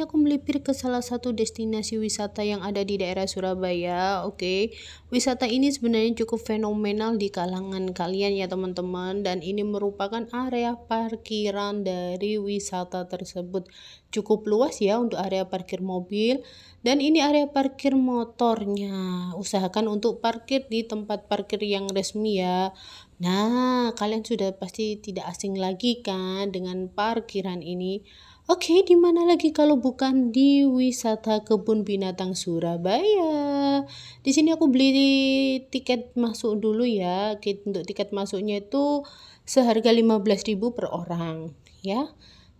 ini aku melipir ke salah satu destinasi wisata yang ada di daerah Surabaya. Oke, okay. wisata ini sebenarnya cukup fenomenal di kalangan kalian ya teman-teman dan ini merupakan area parkiran dari wisata tersebut. Cukup luas ya untuk area parkir mobil dan ini area parkir motornya. Usahakan untuk parkir di tempat parkir yang resmi ya. Nah, kalian sudah pasti tidak asing lagi kan dengan parkiran ini. Oke, di mana lagi kalau bukan di wisata kebun binatang Surabaya. Di sini aku beli tiket masuk dulu ya. Untuk tiket masuknya itu seharga 15.000 per orang, ya.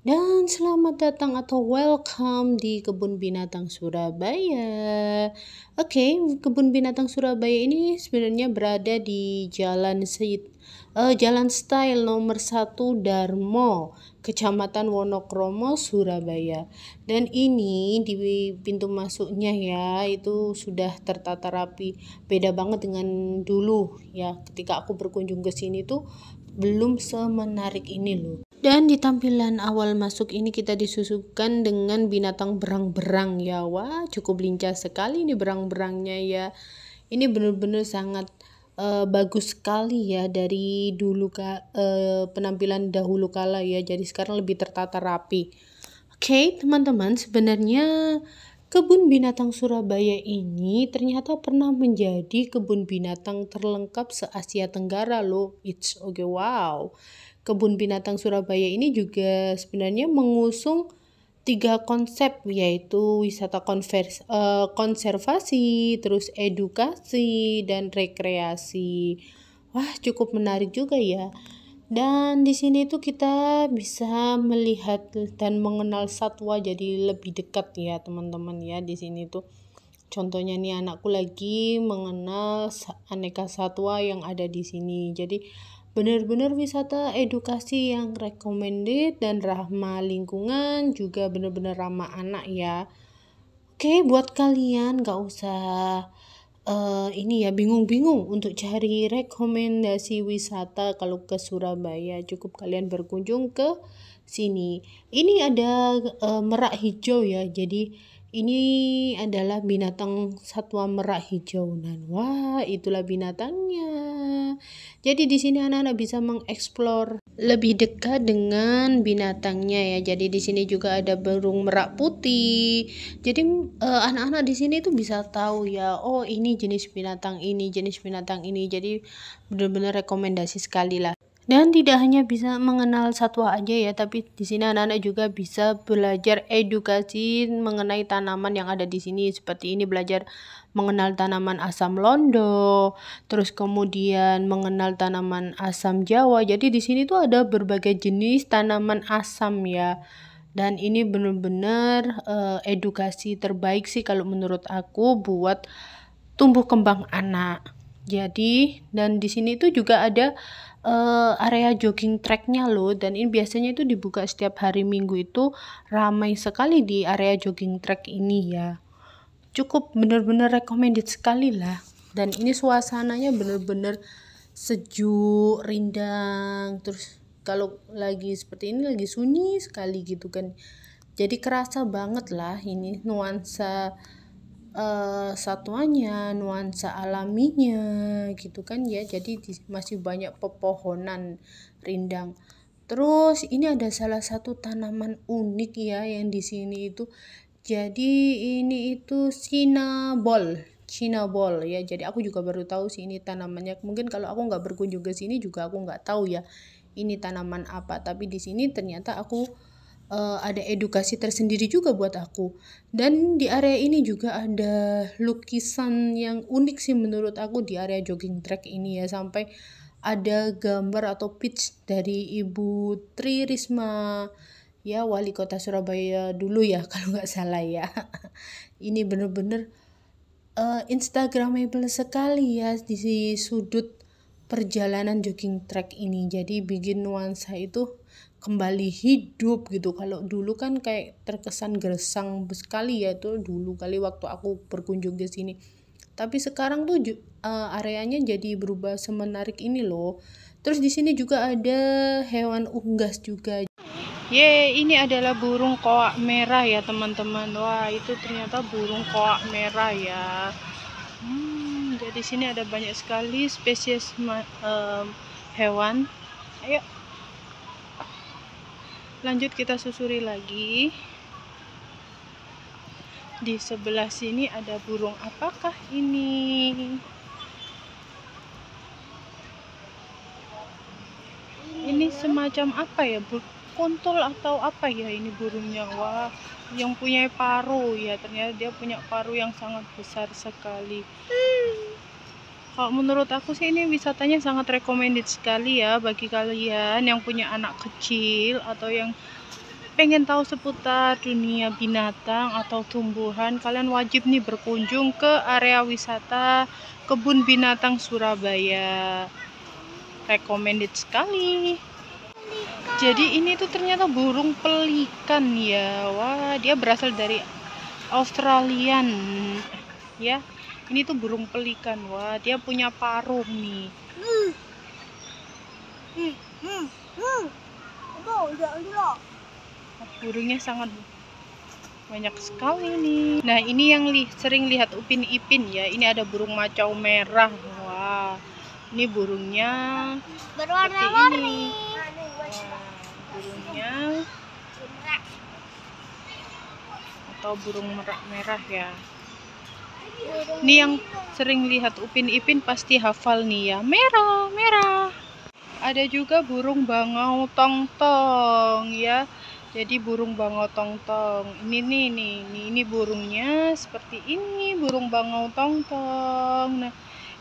Dan selamat datang atau welcome di Kebun Binatang Surabaya. Oke, okay, Kebun Binatang Surabaya ini sebenarnya berada di Jalan Seid, uh, eh, Jalan Style nomor 1 Darmo, Kecamatan Wonokromo, Surabaya. Dan ini di pintu masuknya ya, itu sudah tertata rapi. Beda banget dengan dulu ya, ketika aku berkunjung ke sini tuh belum semenarik ini loh. Dan di tampilan awal masuk ini kita disusukan dengan binatang berang-berang ya. Wah, cukup lincah sekali ini berang-berangnya ya. Ini benar-benar sangat uh, bagus sekali ya dari dulu ka, uh, penampilan dahulu kala ya. Jadi sekarang lebih tertata rapi. Oke, okay, teman-teman, sebenarnya kebun binatang Surabaya ini ternyata pernah menjadi kebun binatang terlengkap se-Asia Tenggara loh. It's okay, wow. Kebun Binatang Surabaya ini juga sebenarnya mengusung tiga konsep yaitu wisata konvers, uh, konservasi, terus edukasi dan rekreasi. Wah, cukup menarik juga ya. Dan di sini tuh kita bisa melihat dan mengenal satwa jadi lebih dekat ya teman-teman ya di sini tuh. Contohnya nih anakku lagi mengenal aneka satwa yang ada di sini. Jadi benar-benar wisata edukasi yang recommended dan ramah lingkungan juga benar-benar ramah anak ya oke buat kalian gak usah uh, ini ya bingung-bingung untuk cari rekomendasi wisata kalau ke Surabaya cukup kalian berkunjung ke sini ini ada uh, merak hijau ya jadi ini adalah binatang satwa merak hijau. Nan. Wah, itulah binatangnya. Jadi di sini anak-anak bisa mengeksplor lebih dekat dengan binatangnya ya. Jadi di sini juga ada burung merak putih. Jadi eh, anak-anak di sini itu bisa tahu ya, oh ini jenis binatang ini, jenis binatang ini. Jadi benar-benar rekomendasi sekali lah. Dan tidak hanya bisa mengenal satwa aja ya, tapi di sini anak-anak juga bisa belajar edukasi mengenai tanaman yang ada di sini. Seperti ini belajar mengenal tanaman asam londo, terus kemudian mengenal tanaman asam Jawa. Jadi di sini tuh ada berbagai jenis tanaman asam ya. Dan ini benar-benar uh, edukasi terbaik sih kalau menurut aku buat tumbuh kembang anak. Jadi dan di sini tuh juga ada uh, area jogging tracknya loh dan ini biasanya itu dibuka setiap hari minggu itu ramai sekali di area jogging track ini ya cukup bener-bener recommended sekali lah dan ini suasananya bener-bener sejuk rindang terus kalau lagi seperti ini lagi sunyi sekali gitu kan jadi kerasa banget lah ini nuansa uh, eh, satwanya, nuansa alaminya gitu kan ya. Jadi di, masih banyak pepohonan rindang. Terus ini ada salah satu tanaman unik ya yang di sini itu. Jadi ini itu sinabol. cina ball ya jadi aku juga baru tahu sih ini tanamannya mungkin kalau aku nggak berkunjung ke sini juga aku nggak tahu ya ini tanaman apa tapi di sini ternyata aku uh, ada edukasi tersendiri juga buat aku. Dan di area ini juga ada lukisan yang unik sih menurut aku di area jogging track ini ya sampai ada gambar atau pitch dari Ibu Tri Risma ya wali kota Surabaya dulu ya kalau nggak salah ya. ini bener-bener uh, instagramable sekali ya di sudut perjalanan jogging track ini. Jadi bikin nuansa itu kembali hidup gitu kalau dulu kan kayak terkesan gersang sekali ya itu dulu kali waktu aku berkunjung ke sini tapi sekarang tuh uh, areanya jadi berubah semenarik ini loh terus di sini juga ada hewan unggas juga Ye, ini adalah burung koak merah ya teman-teman. Wah, itu ternyata burung koak merah ya. Hmm, jadi sini ada banyak sekali spesies uh, hewan. Ayo lanjut kita susuri lagi di sebelah sini ada burung apakah ini ini semacam apa ya kontol atau apa ya ini burungnya wah yang punya paru ya ternyata dia punya paru yang sangat besar sekali kalau menurut aku sih ini wisatanya sangat recommended sekali ya bagi kalian yang punya anak kecil atau yang pengen tahu seputar dunia binatang atau tumbuhan kalian wajib nih berkunjung ke area wisata kebun binatang Surabaya recommended sekali jadi ini tuh ternyata burung pelikan ya wah dia berasal dari Australian ya ini tuh burung pelikan. Wah, dia punya paruh nih. Hmm. Hmm. Hmm. Hmm. Burungnya sangat banyak sekali nih. Nah, ini yang li sering lihat Upin Ipin ya. Ini ada burung macau merah. Wah. Ini burungnya berwarna-warni. Burungnya atau burung merah ya. Ini yang sering lihat upin-ipin pasti hafal nih ya. Merah, merah. Ada juga burung bangau tong tong ya. Jadi burung bangau tong tong. Ini nih nih, ini, ini burungnya seperti ini, burung bangau tong tong. Nah,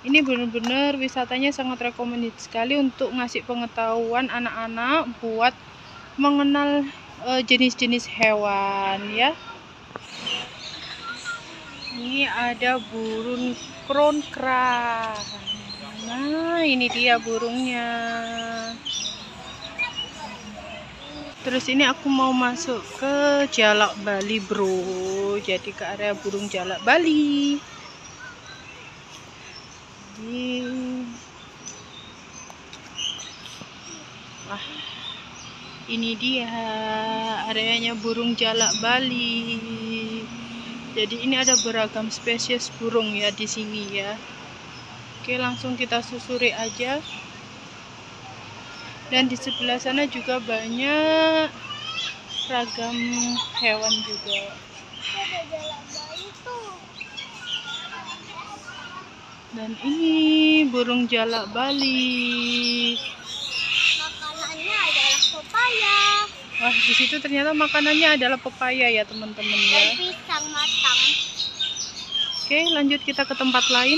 ini benar-benar wisatanya sangat rekomendasi sekali untuk ngasih pengetahuan anak-anak buat mengenal eh, jenis-jenis uh, jenis -jenis hewan ya ini ada burung kronkra nah ini dia burungnya terus ini aku mau masuk ke jalak Bali bro jadi ke area burung jalak Bali jadi wah ini dia areanya burung jalak Bali jadi ini ada beragam spesies burung ya di sini ya oke langsung kita susuri aja dan di sebelah sana juga banyak ragam hewan juga dan ini burung jalak Bali. Wah, di situ ternyata makanannya adalah pepaya ya, teman-teman ya. Dan pisang matang. Oke, lanjut kita ke tempat lain.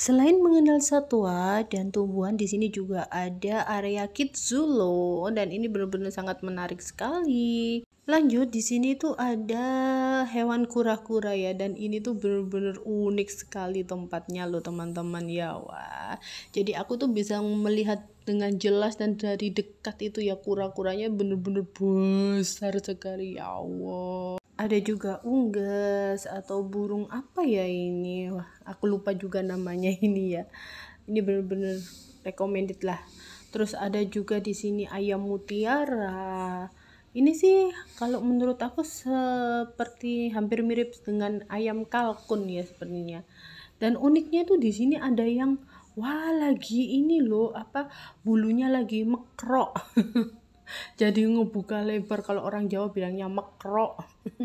Selain mengenal satwa dan tumbuhan, di sini juga ada area kitzulo dan ini benar-benar sangat menarik sekali. Lanjut di sini tuh ada hewan kura-kura ya dan ini tuh benar-benar unik sekali tempatnya loh teman-teman ya wah. Jadi aku tuh bisa melihat dengan jelas dan dari dekat itu ya kura-kuranya benar-benar besar sekali ya Allah ada juga unggas atau burung apa ya ini wah aku lupa juga namanya ini ya ini bener-bener recommended lah terus ada juga di sini ayam mutiara ini sih kalau menurut aku seperti hampir mirip dengan ayam kalkun ya sepertinya dan uniknya tuh di sini ada yang wah lagi ini loh apa bulunya lagi mekrok jadi ngebuka lebar kalau orang Jawa bilangnya makro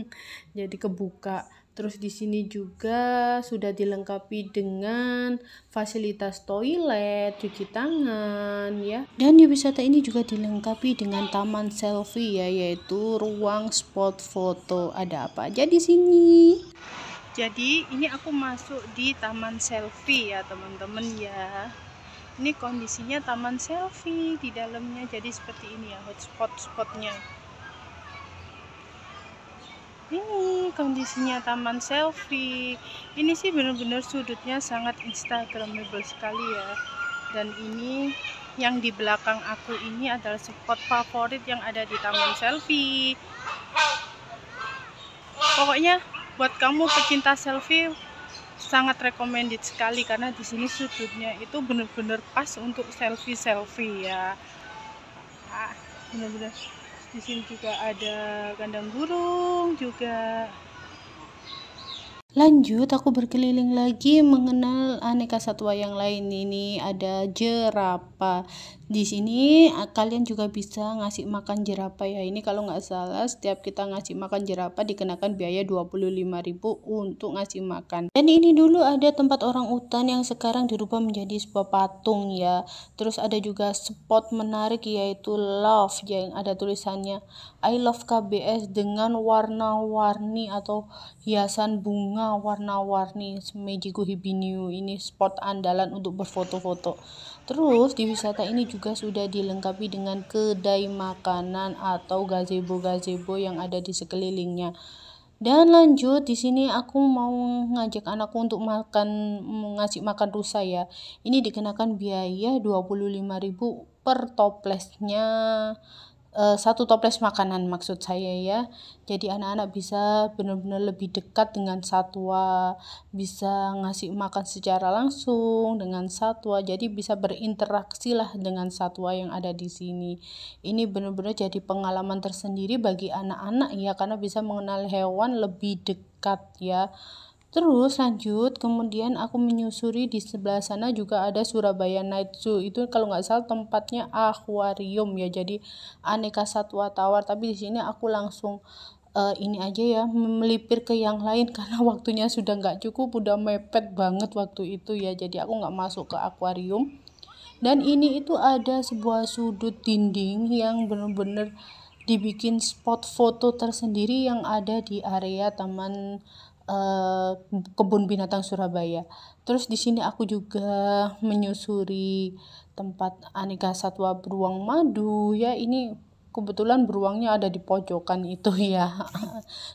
jadi kebuka terus di sini juga sudah dilengkapi dengan fasilitas toilet cuci tangan ya dan di wisata ini juga dilengkapi dengan taman selfie ya yaitu ruang spot foto ada apa aja di sini jadi ini aku masuk di taman selfie ya teman-teman ya ini kondisinya taman selfie di dalamnya jadi seperti ini ya hotspot spotnya ini kondisinya taman selfie ini sih benar-benar sudutnya sangat instagramable sekali ya dan ini yang di belakang aku ini adalah spot favorit yang ada di taman selfie pokoknya buat kamu pecinta selfie sangat recommended sekali karena di sini sudutnya itu benar-benar pas untuk selfie-selfie ya ah, benar-benar di sini juga ada kandang burung juga Lanjut, aku berkeliling lagi mengenal aneka satwa yang lain. Ini ada jerapah di sini eh, kalian juga bisa ngasih makan jerapah ya ini kalau nggak salah setiap kita ngasih makan jerapah dikenakan biaya 25.000 untuk ngasih makan dan ini dulu ada tempat orang utan yang sekarang dirubah menjadi sebuah patung ya terus ada juga spot menarik yaitu love ya, yang ada tulisannya I love KBS dengan warna-warni atau hiasan bunga warna-warni semejiku Hibiniu ini spot andalan untuk berfoto-foto Terus di wisata ini juga sudah dilengkapi dengan kedai makanan atau gazebo-gazebo yang ada di sekelilingnya. Dan lanjut di sini aku mau ngajak anakku untuk makan ngasih makan rusa ya. Ini dikenakan biaya 25.000 per toplesnya Eh, satu toples makanan maksud saya ya. Jadi anak-anak bisa benar-benar lebih dekat dengan satwa, bisa ngasih makan secara langsung dengan satwa. Jadi bisa berinteraksi lah dengan satwa yang ada di sini. Ini benar-benar jadi pengalaman tersendiri bagi anak-anak ya karena bisa mengenal hewan lebih dekat ya. Terus lanjut, kemudian aku menyusuri di sebelah sana juga ada Surabaya Night Zoo. Itu kalau nggak salah tempatnya akuarium ya, jadi aneka satwa tawar. Tapi di sini aku langsung uh, ini aja ya, melipir ke yang lain karena waktunya sudah nggak cukup, udah mepet banget waktu itu ya. Jadi aku nggak masuk ke akuarium. Dan ini itu ada sebuah sudut dinding yang benar-benar dibikin spot foto tersendiri yang ada di area taman Eh, kebun binatang Surabaya. Terus di sini aku juga menyusuri tempat aneka satwa beruang madu ya ini kebetulan beruangnya ada di pojokan itu ya.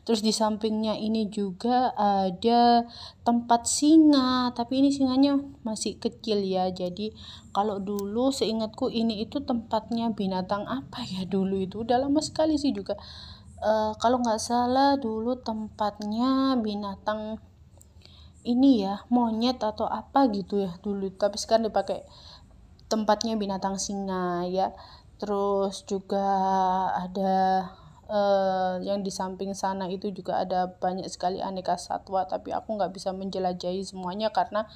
Terus di sampingnya ini juga ada tempat singa, tapi ini singanya masih kecil ya. Jadi kalau dulu seingatku ini itu tempatnya binatang apa ya dulu itu udah lama sekali sih juga uh, kalau nggak salah dulu tempatnya binatang ini ya monyet atau apa gitu ya dulu tapi sekarang dipakai tempatnya binatang singa ya terus juga ada Uh, yang di samping sana itu juga ada banyak sekali aneka satwa tapi aku nggak bisa menjelajahi semuanya karena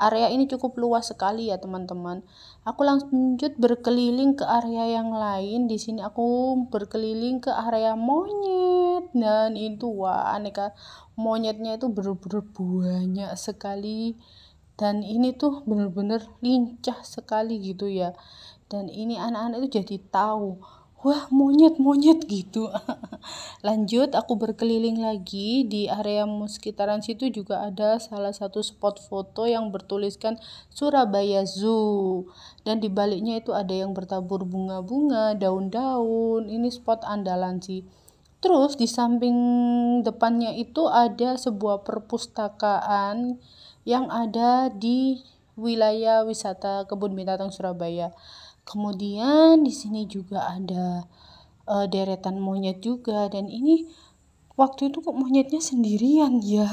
Area ini cukup luas sekali ya teman-teman. Aku lanjut berkeliling ke area yang lain. Di sini aku berkeliling ke area monyet dan itu wah aneka monyetnya itu bener-bener banyak sekali dan ini tuh bener-bener lincah sekali gitu ya. Dan ini anak-anak itu jadi tahu wah monyet monyet gitu lanjut aku berkeliling lagi di area sekitaran situ juga ada salah satu spot foto yang bertuliskan Surabaya Zoo dan di baliknya itu ada yang bertabur bunga-bunga daun-daun ini spot andalan sih Terus di samping depannya itu ada sebuah perpustakaan yang ada di wilayah wisata Kebun Binatang Surabaya. Kemudian di sini juga ada uh, deretan monyet juga dan ini waktu itu kok monyetnya sendirian ya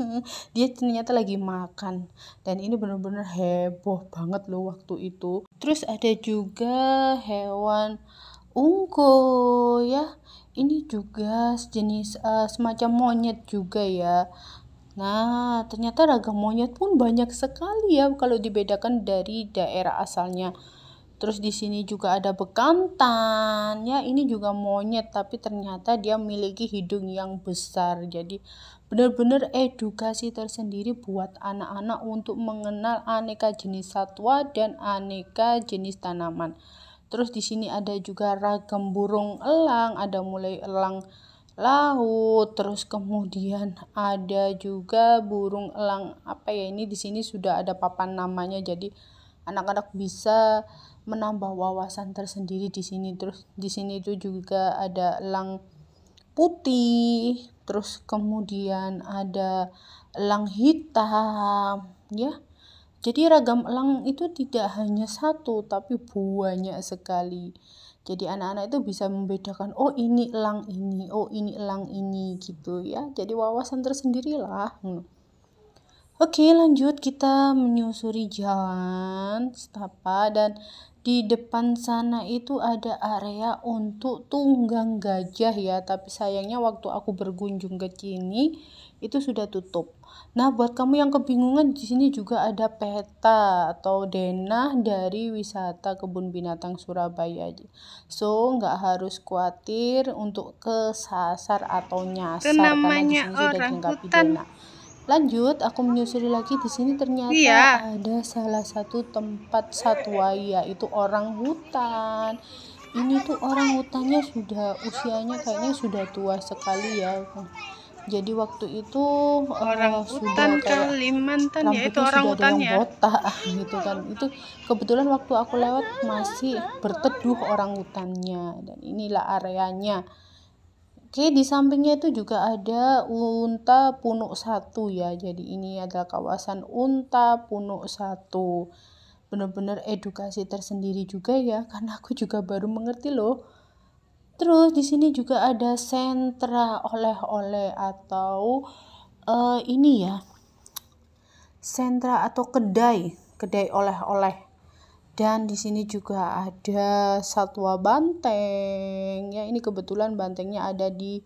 dia ternyata lagi makan dan ini benar-benar heboh banget loh waktu itu terus ada juga hewan ungko ya ini juga sejenis uh, semacam monyet juga ya nah ternyata ragam monyet pun banyak sekali ya kalau dibedakan dari daerah asalnya Terus di sini juga ada bekantan. Ya, ini juga monyet tapi ternyata dia memiliki hidung yang besar. Jadi benar-benar edukasi tersendiri buat anak-anak untuk mengenal aneka jenis satwa dan aneka jenis tanaman. Terus di sini ada juga ragam burung elang, ada mulai elang laut, terus kemudian ada juga burung elang apa ya ini di sini sudah ada papan namanya jadi anak-anak bisa menambah wawasan tersendiri di sini terus di sini itu juga ada elang putih terus kemudian ada elang hitam ya jadi ragam elang itu tidak hanya satu tapi banyak sekali jadi anak-anak itu bisa membedakan oh ini elang ini oh ini elang ini gitu ya jadi wawasan tersendiri lah Oke, lanjut kita menyusuri jalan setapak dan di depan sana itu ada area untuk tunggang gajah ya tapi sayangnya waktu aku berkunjung ke sini itu sudah tutup nah buat kamu yang kebingungan di sini juga ada peta atau denah dari wisata kebun binatang Surabaya aja so nggak harus khawatir untuk kesasar atau nyasar karena di sini sudah dilengkapi denah Lanjut, aku menyusuri lagi di sini ternyata iya. ada salah satu tempat satwa yaitu orang hutan. Ini tuh orang hutannya sudah usianya kayaknya sudah tua sekali ya. Jadi waktu itu eh, orang uh, hutan sudah kayak Kalimantan ya itu orang sudah ya? botak gitu kan. Itu kebetulan waktu aku lewat masih berteduh orang hutannya dan inilah areanya. Oke, di sampingnya itu juga ada Unta Punuk 1 ya. Jadi ini adalah kawasan Unta Punuk 1. Benar-benar edukasi tersendiri juga ya karena aku juga baru mengerti loh. Terus di sini juga ada sentra oleh-oleh atau uh, ini ya. Sentra atau kedai, kedai oleh-oleh. Dan di sini juga ada satwa banteng. Ya, ini kebetulan bantengnya ada di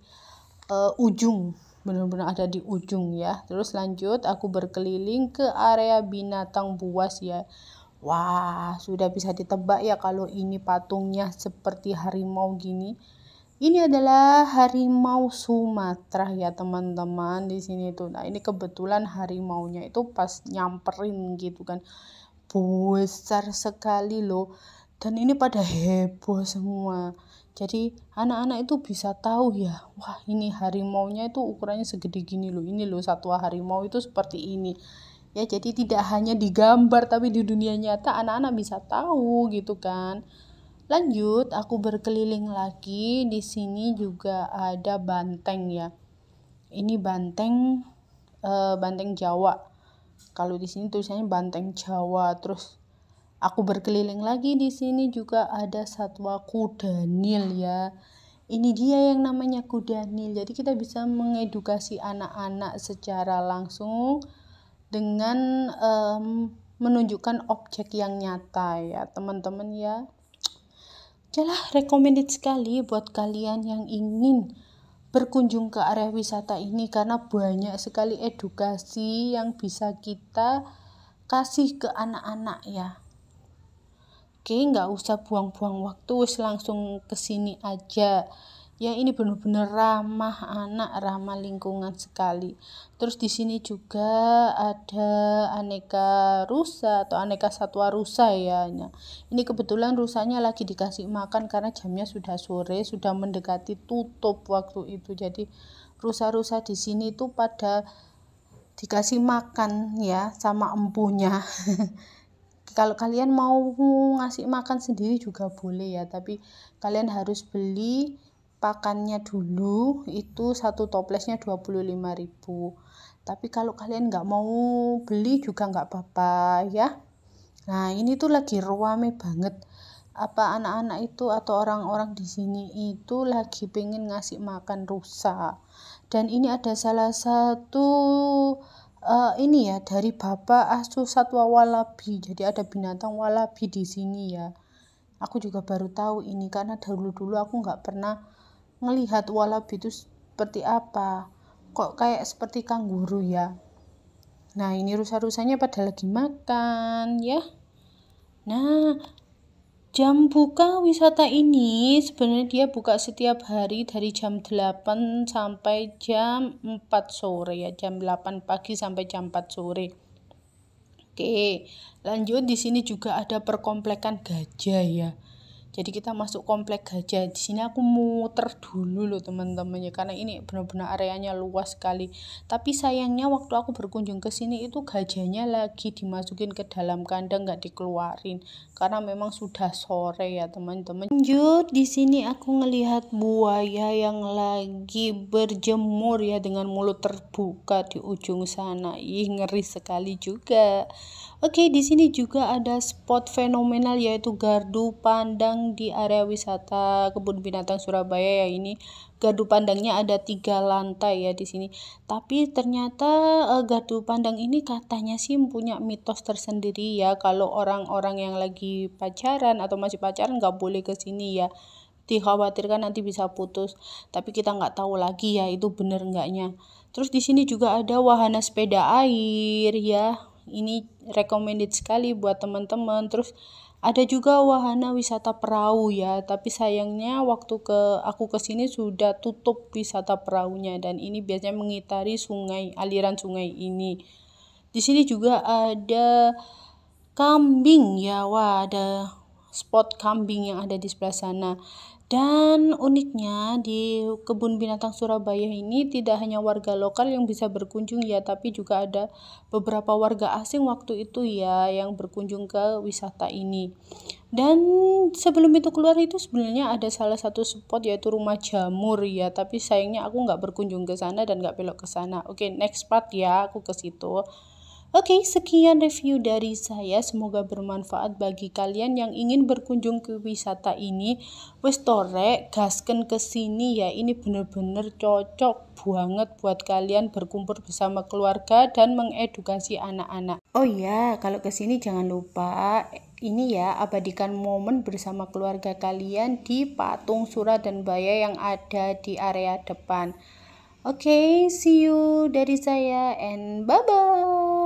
uh, ujung, benar-benar ada di ujung ya. Terus lanjut aku berkeliling ke area binatang buas ya. Wah, sudah bisa ditebak ya kalau ini patungnya seperti harimau gini. Ini adalah harimau Sumatera ya teman-teman di sini tuh. Nah, ini kebetulan harimaunya itu pas nyamperin gitu kan besar sekali loh dan ini pada heboh semua jadi anak-anak itu bisa tahu ya wah ini harimau-nya itu ukurannya segede gini loh ini loh satwa harimau itu seperti ini ya jadi tidak hanya digambar tapi di dunia nyata anak-anak bisa tahu gitu kan lanjut aku berkeliling lagi di sini juga ada banteng ya ini banteng e, banteng Jawa kalau di sini tulisannya banteng Jawa. Terus aku berkeliling lagi di sini juga ada satwa kuda nil ya. Ini dia yang namanya kuda nil. Jadi kita bisa mengedukasi anak-anak secara langsung dengan um, menunjukkan objek yang nyata ya, teman-teman ya. jelas recommended sekali buat kalian yang ingin berkunjung ke area wisata ini karena banyak sekali edukasi yang bisa kita kasih ke anak-anak ya. Oke, nggak usah buang-buang waktu, langsung ke sini aja yang ini benar-benar ramah anak, ramah lingkungan sekali. Terus di sini juga ada aneka rusa atau aneka satwa rusa ya. Ini kebetulan rusanya lagi dikasih makan karena jamnya sudah sore, sudah mendekati tutup waktu itu. Jadi rusa-rusa di sini itu pada dikasih makan ya sama empunya. kalau kalian mau ngasih makan sendiri juga boleh ya, tapi kalian harus beli pakannya dulu itu satu toplesnya 25.000 tapi kalau kalian nggak mau beli juga nggak apa-apa ya nah ini tuh lagi ruame banget apa anak-anak itu atau orang-orang di sini itu lagi pengen ngasih makan rusa dan ini ada salah satu uh, ini ya dari bapak asu satwa walabi jadi ada binatang walabi di sini ya aku juga baru tahu ini karena dulu-dulu aku nggak pernah ngelihat wallaby itu seperti apa kok kayak seperti kangguru ya nah ini rusa-rusanya pada lagi makan ya nah jam buka wisata ini sebenarnya dia buka setiap hari dari jam 8 sampai jam 4 sore ya jam 8 pagi sampai jam 4 sore Oke, lanjut di sini juga ada perkomplekan gajah ya jadi kita masuk komplek gajah di sini aku muter dulu loh teman-teman ya karena ini benar-benar areanya luas sekali tapi sayangnya waktu aku berkunjung ke sini itu gajahnya lagi dimasukin ke dalam kandang nggak dikeluarin karena memang sudah sore ya teman-teman lanjut di sini aku ngelihat buaya yang lagi berjemur ya dengan mulut terbuka di ujung sana ih ngeri sekali juga oke di sini juga ada spot fenomenal yaitu gardu pandang di area wisata kebun binatang Surabaya ya ini gardu pandangnya ada tiga lantai ya di sini tapi ternyata uh, gadu pandang ini katanya sih punya mitos tersendiri ya kalau orang-orang yang lagi pacaran atau masih pacaran nggak boleh ke sini ya dikhawatirkan nanti bisa putus tapi kita nggak tahu lagi ya itu bener nggaknya terus di sini juga ada wahana sepeda air ya ini recommended sekali buat teman-teman terus ada juga wahana wisata perahu ya tapi sayangnya waktu ke aku kesini sudah tutup wisata perahunya dan ini biasanya mengitari sungai aliran sungai ini di sini juga ada kambing ya wah ada spot kambing yang ada di sebelah sana dan uniknya di kebun binatang Surabaya ini tidak hanya warga lokal yang bisa berkunjung ya, tapi juga ada beberapa warga asing waktu itu ya yang berkunjung ke wisata ini. Dan sebelum itu keluar itu sebenarnya ada salah satu spot yaitu rumah jamur ya, tapi sayangnya aku nggak berkunjung ke sana dan nggak belok ke sana. Oke, next part ya, aku ke situ. Oke, okay, sekian review dari saya. Semoga bermanfaat bagi kalian yang ingin berkunjung ke wisata ini. Wes torek, gasken ke sini ya. Ini benar-benar cocok banget buat kalian berkumpul bersama keluarga dan mengedukasi anak-anak. Oh iya, kalau ke sini jangan lupa ini ya abadikan momen bersama keluarga kalian di patung Sura dan Baya yang ada di area depan. Oke, okay, see you dari saya and bye bye.